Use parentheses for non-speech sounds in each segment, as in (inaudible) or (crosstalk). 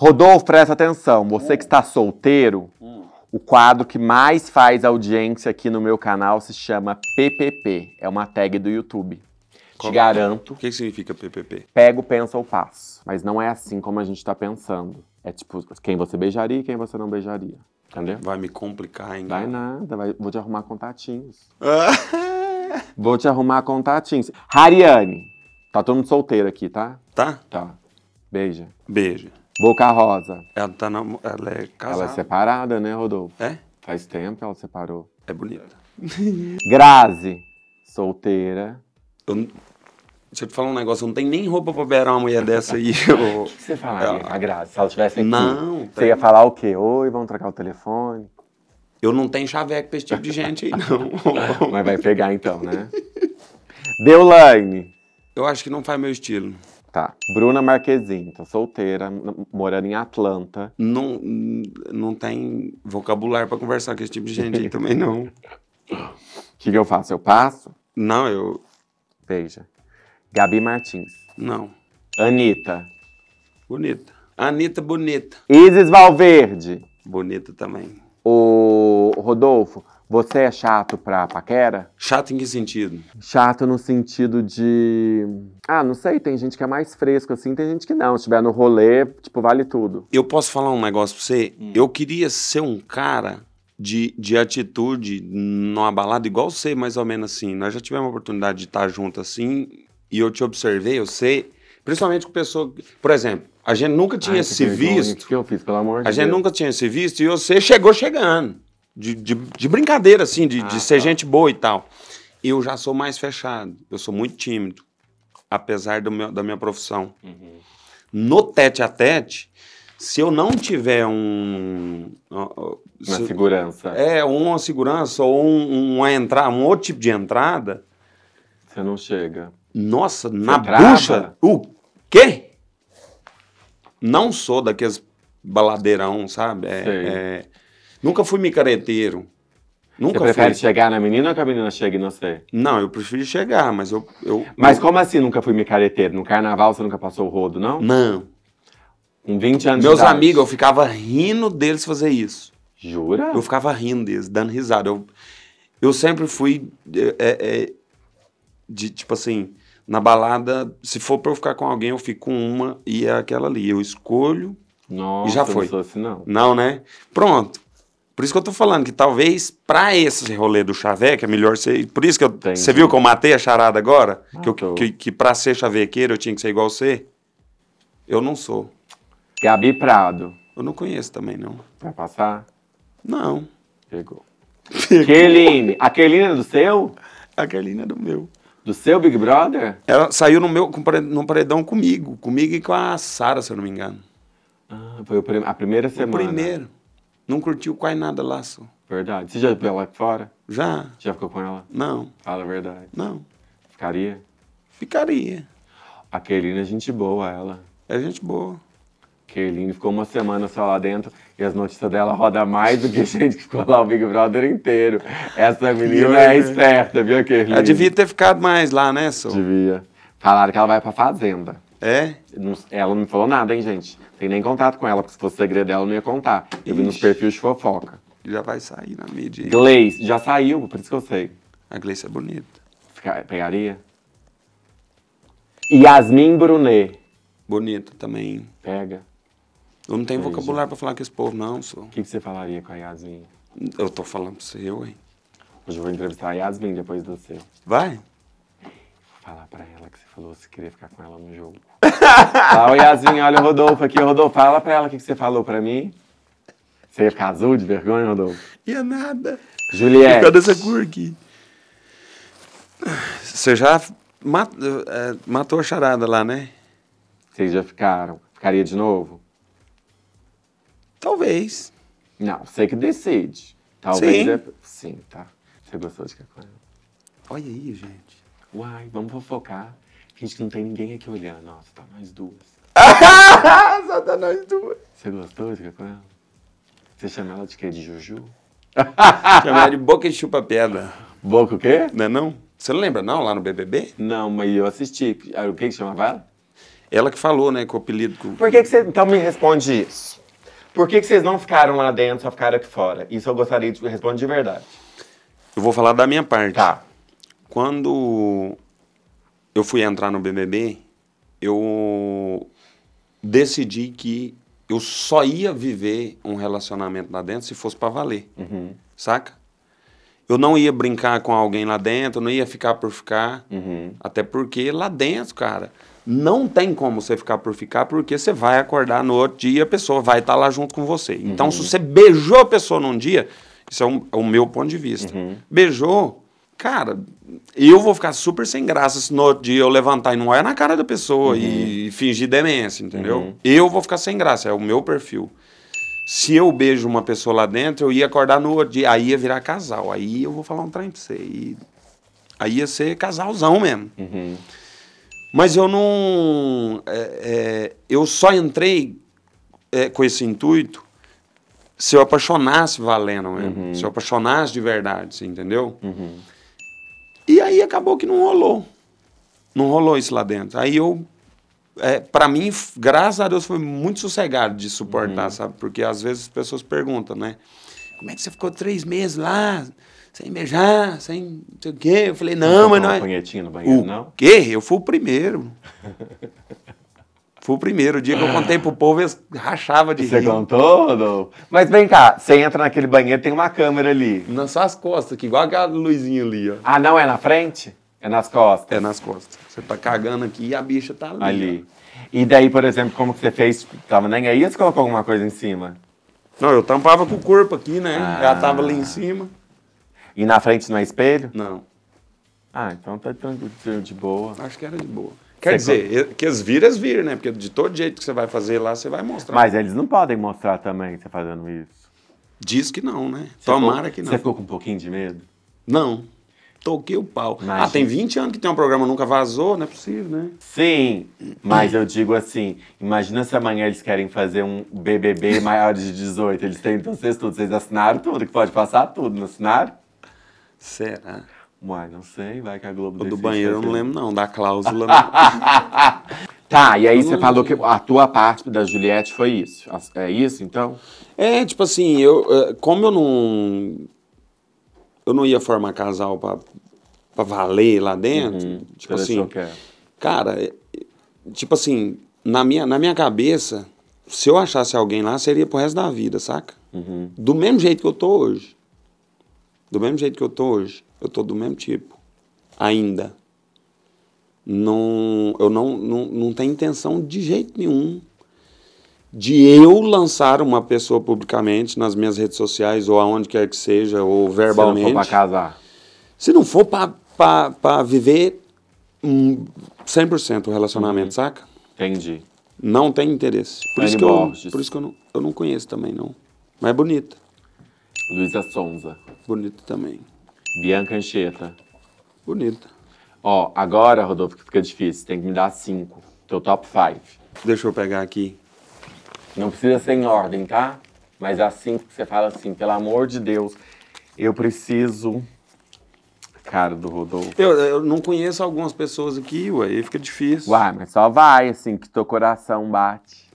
Rodolfo, presta atenção. Você que está hum. solteiro, hum. o quadro que mais faz audiência aqui no meu canal se chama PPP. É uma tag do YouTube. Como? Te garanto. O que significa PPP? Pego, pensa ou passo. Mas não é assim como a gente está pensando. É tipo quem você beijaria e quem você não beijaria. Entendeu? Vai me complicar ainda. Vai nada. Vai, vou te arrumar contatinhos. (laughs) vou te arrumar contatinhos. Hariane, tá todo mundo solteiro aqui, tá? Tá. Tá. Beija. Beija. Boca Rosa. Ela tá na, ela é casada. Ela é separada, né, Rodolfo? É? Faz tempo ela separou. É bonita. (laughs) (laughs) Grazi, solteira. Eu, deixa eu te falar um negócio, eu não tenho nem roupa pra beirar uma mulher dessa aí. (laughs) O que, que você falaria, ela... a Grazi, se ela estivesse aqui? Não. Você tem... ia falar o quê? Oi, vamos trocar o telefone? Eu não tenho chaveco pra esse tipo de gente aí, não. Mas vai pegar então, né? Deulaine. Eu acho que não faz meu estilo. Tá. Bruna Marquezine, solteira, morando em Atlanta. Não, não tem vocabulário para conversar com esse tipo de gente aí também, não. O (laughs) que, que eu faço? Eu passo? Não, eu. Veja. Gabi Martins. Não. Anitta. Bonita. Anitta Bonita. Isis Valverde. Bonita também. O Rodolfo. Você é chato pra paquera? Chato em que sentido? Chato no sentido de. Ah, não sei, tem gente que é mais fresco assim, tem gente que não. Se estiver no rolê, tipo, vale tudo. Eu posso falar um negócio pra você? Hum. Eu queria ser um cara de, de atitude numa balada igual você, mais ou menos assim. Nós já tivemos a oportunidade de estar junto assim e eu te observei, eu sei. Principalmente com pessoa. Por exemplo, a gente nunca tinha Ai, se vergonha. visto. O que eu fiz, pelo amor de a Deus? A gente nunca tinha se visto e você chegou chegando de, de, de brincadeira, assim, de, ah, de ser tá. gente boa e tal. Eu já sou mais fechado, eu sou muito tímido, apesar do meu, da minha profissão. Uhum. No tete a tete, se eu não tiver um. Se, uma segurança. É, uma segurança ou um, uma entrada, um outro tipo de entrada. Você não chega. Nossa, Você na trava. bucha? O quê? Não sou daqueles baladeirão, sabe? É, Sei. é Nunca fui micareteiro. Nunca você prefere fui. chegar na menina ou que a menina chegue em você? Não, eu prefiro chegar, mas eu. eu mas como assim nunca fui micareteiro? No carnaval você nunca passou o rodo, não? Não. Com 20 anos Meus amigos, eu ficava rindo deles fazer isso. Jura? Eu ficava rindo deles, dando risada. Eu, eu sempre fui. É, é, é, de, tipo assim, na balada, se for pra eu ficar com alguém, eu fico com uma e é aquela ali. Eu escolho Nossa, e já foi. Não, sou assim, não. não, né? Pronto. Por isso que eu tô falando que talvez para esse rolê do chaveco é melhor ser. Por isso que eu. Você viu que eu matei a charada agora? Ah, que, eu, tô. que, que pra ser chavequeiro eu tinha que ser igual você? Eu não sou. Gabi é Prado. Eu não conheço também, não. Vai passar? Não. Pegou. Kerline. A é do seu? A é do meu. Do seu Big Brother? Ela saiu no meu no paredão comigo. Comigo e com a Sara, se eu não me engano. Ah, foi a primeira semana. O primeiro. Não curtiu quase nada lá, só. Verdade. Você já viu ela fora? Já. Já ficou com ela? Não. Fala a verdade. Não. Ficaria? Ficaria. A Kerline é gente boa, ela. É gente boa. Kerline ficou uma semana só lá dentro e as notícias dela rodam mais do que a gente que ficou lá o Big Brother inteiro. Essa menina é esperta, viu, Kerline? Ela devia ter ficado mais lá, né, Sô? Devia. Falaram que ela vai pra fazenda. É? Ela não me falou nada, hein, gente? Tem nem contato com ela, porque se fosse segredo dela, eu não ia contar. Eu vi nos perfis de fofoca. Já vai sair na mídia Gleice, já saiu, por isso que eu sei. A Gleice é bonita. Fica- pegaria? Yasmin Brunet. Bonita também. Pega. Eu não tenho vocabulário pra falar com esse povo, não, sou. O que, que você falaria com a Yasmin? Eu tô falando pro você, hein? Hoje eu vou entrevistar a Yasmin depois do seu. Vai? falar pra ela que você falou que você queria ficar com ela no jogo. (laughs) Fala, o Yasmin, olha o Rodolfo aqui. Rodolfo, fala pra ela o que você falou pra mim. Você casou de vergonha, Rodolfo? Ia nada. Juliette. Por causa dessa aqui. Você já mat, é, matou a charada lá, né? Vocês já ficaram. Ficaria de novo? Talvez. Não, você que decide. Talvez. Sim, é... Sim tá. Você gostou de ficar com ela. Olha aí, gente. Uai, vamos fofocar. Gente, que não tem ninguém aqui olhando. Nossa, tá nós duas. (laughs) Só tá nós duas. Você gostou de ficar com ela? Você chama ela de quê? De Juju? (laughs) chama ela de boca e chupa-pedra. Boca o quê? Não é não? Você não lembra não, lá no BBB? Não, mas eu assisti. Ah, o que que chamava ela? Ela que falou, né, com o apelido. Com... Por que que você então me responde isso? Por que que vocês não ficaram lá dentro, só ficaram aqui fora? Isso eu gostaria de responder de verdade. Eu vou falar da minha parte. Tá. Quando eu fui entrar no BBB, eu decidi que eu só ia viver um relacionamento lá dentro se fosse para valer, uhum. saca? Eu não ia brincar com alguém lá dentro, não ia ficar por ficar, uhum. até porque lá dentro, cara, não tem como você ficar por ficar, porque você vai acordar no outro dia, a pessoa vai estar tá lá junto com você. Uhum. Então, se uhum. você beijou a pessoa num dia, isso é, um, é o meu ponto de vista. Uhum. Beijou, Cara, eu vou ficar super sem graça se no dia eu levantar e não olhar na cara da pessoa uhum. e fingir demência, entendeu? Uhum. Eu vou ficar sem graça, é o meu perfil. Se eu beijo uma pessoa lá dentro, eu ia acordar no outro dia, aí ia virar casal. Aí eu vou falar um trem pra você. E... Aí ia ser casalzão mesmo. Uhum. Mas eu não. É, é, eu só entrei é, com esse intuito se eu apaixonasse valendo mesmo. Uhum. Se eu apaixonasse de verdade, entendeu? Uhum. E aí acabou que não rolou. Não rolou isso lá dentro. Aí eu. É, para mim, graças a Deus, foi muito sossegado de suportar, uhum. sabe? Porque às vezes as pessoas perguntam, né? Como é que você ficou três meses lá? sem beijar, sem não sei o quê. Eu falei, não, não mas não é. no banheiro, o não? quê? Eu fui o primeiro. (laughs) Foi o primeiro dia que eu contei pro povo, eles rachava de Você rir. Você contou, Adolfo? Mas vem cá, você entra naquele banheiro, tem uma câmera ali. Nas suas costas, que igual aquela luzinha ali, ó. Ah, não é na frente? É nas costas? É nas costas. Você tá cagando aqui e a bicha tá ali. Ali. Ó. E daí, por exemplo, como que você fez? Tava nem aí ou você colocou alguma coisa em cima? Não, eu tampava com o corpo aqui, né? Ah. Ela tava ali em cima. E na frente não é espelho? Não. Ah, então tá tranquilo, de boa. Acho que era de boa. Quer dizer, que as viras vir, né? Porque de todo jeito que você vai fazer lá, você vai mostrar. Mas eles não podem mostrar também que você tá fazendo isso. Diz que não, né? Você Tomara ficou, que não. Você ficou com um pouquinho de medo? Não. Toquei o pau. Ah, imagina. Ah, tem 20 anos que tem um programa nunca vazou, não é possível, né? Sim, mas eu digo assim: imagina se amanhã eles querem fazer um BBB maior de 18. Eles têm vocês tudo, vocês assinaram tudo, que pode passar tudo, não assinaram? Será? Uai, não sei, vai que a Globo O do banheiro eu não lembro, não, da cláusula. (laughs) não. Tá, e aí você falou que a tua parte da Juliette foi isso. É isso, então? É, tipo assim, eu, é, como eu não. Eu não ia formar casal pra, pra valer lá dentro. Uhum. Tipo assim. Que... Cara, é, tipo assim, na minha, na minha cabeça, se eu achasse alguém lá, seria pro resto da vida, saca? Uhum. Do mesmo jeito que eu tô hoje. Do mesmo jeito que eu tô hoje eu estou do mesmo tipo. Ainda. Não, eu não, não, não tenho intenção de jeito nenhum de eu lançar uma pessoa publicamente nas minhas redes sociais ou aonde quer que seja, ou verbalmente. Se não for para casar. Se não for para viver 100% o relacionamento, uhum. saca? Entendi. Não tem interesse. Por, isso que, eu, por isso que eu não, eu não conheço também, não. Mas é bonita. Luísa Sonza. Bonita também. Bianca Anchieta. Bonita. Ó, agora, Rodolfo, que fica difícil. Tem que me dar cinco. Teu top five. Deixa eu pegar aqui. Não precisa ser em ordem, tá? Mas as cinco que você fala assim, pelo amor de Deus, eu preciso. Cara do Rodolfo. Eu, eu não conheço algumas pessoas aqui, ué, aí fica difícil. Uai, mas só vai, assim, que teu coração bate.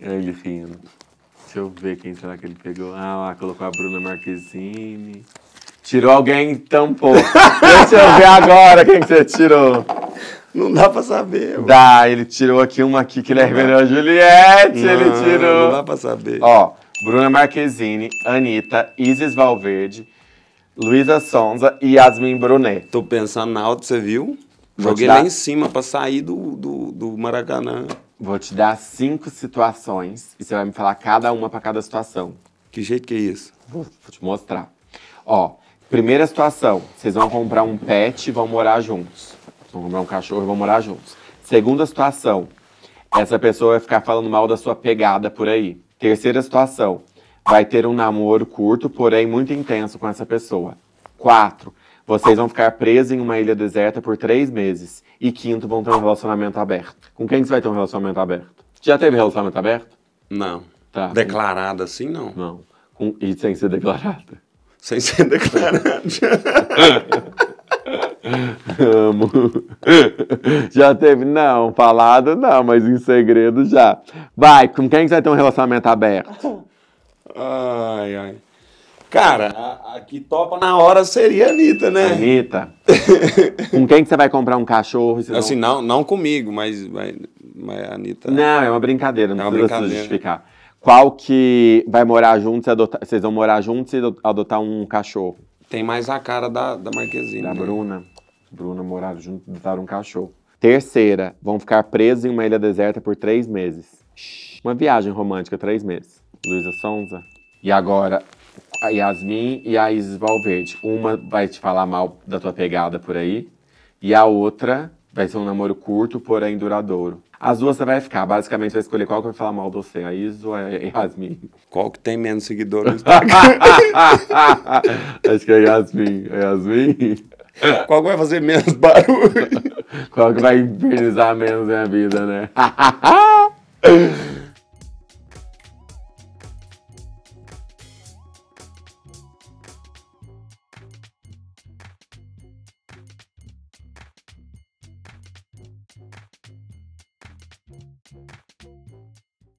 ele (laughs) fino. Deixa eu ver quem será que ele pegou. Ah, lá, colocou a Bruna Marquezine. Tirou alguém tampou. Deixa eu ver agora quem que você tirou. Não dá pra saber. Mano. Dá, ele tirou aqui uma aqui que ele é Juliette, não, ele tirou. Não dá pra saber. Ó, Bruna Marquezine, Anitta, Isis Valverde, Luísa Sonza e Yasmin Brunet. Tô pensando na alta, você viu? Joguei lá em cima pra sair do, do, do Maracanã. Vou te dar cinco situações e você vai me falar cada uma pra cada situação. Que jeito que é isso? vou te mostrar. Ó, Primeira situação, vocês vão comprar um pet e vão morar juntos. Vão comprar um cachorro e vão morar juntos. Segunda situação, essa pessoa vai ficar falando mal da sua pegada por aí. Terceira situação, vai ter um namoro curto, porém muito intenso com essa pessoa. Quatro, vocês vão ficar presos em uma ilha deserta por três meses. E quinto, vão ter um relacionamento aberto. Com quem você vai ter um relacionamento aberto? Já teve relacionamento aberto? Não. Tá. Declarado assim, não? Não. Com... E sem ser declarado sem ser declarados. Amo. Já teve, não, falado não, mas em segredo já. Vai, com quem que você vai ter um relacionamento aberto? Ai, ai. Cara, a, a que topa na hora seria a Anitta, né? Anitta. com quem que você vai comprar um cachorro? Assim, não... não, não comigo, mas, mas, mas a Anitta. Não, é uma brincadeira, não é uma precisa brincadeira. se justificar. Qual que vai morar juntos e adotar. Vocês vão morar juntos e adotar um cachorro? Tem mais a cara da, da Marquezine. Da né? Bruna. Bruna morar juntos e adotar um cachorro. Terceira, vão ficar presos em uma ilha deserta por três meses. Uma viagem romântica, três meses. Luísa Sonza. E agora, a Yasmin e a Isis Valverde. Uma vai te falar mal da tua pegada por aí, e a outra Vai ser um namoro curto, porém duradouro. As duas você vai ficar, basicamente vai escolher qual que vai falar mal de você, a Iso e a Yasmin. Qual que tem menos seguidores no Instagram? (laughs) Acho que é Yasmin. É Yasmin? Qual que vai fazer menos barulho? (laughs) qual que vai infernizar menos a minha vida, né? (laughs)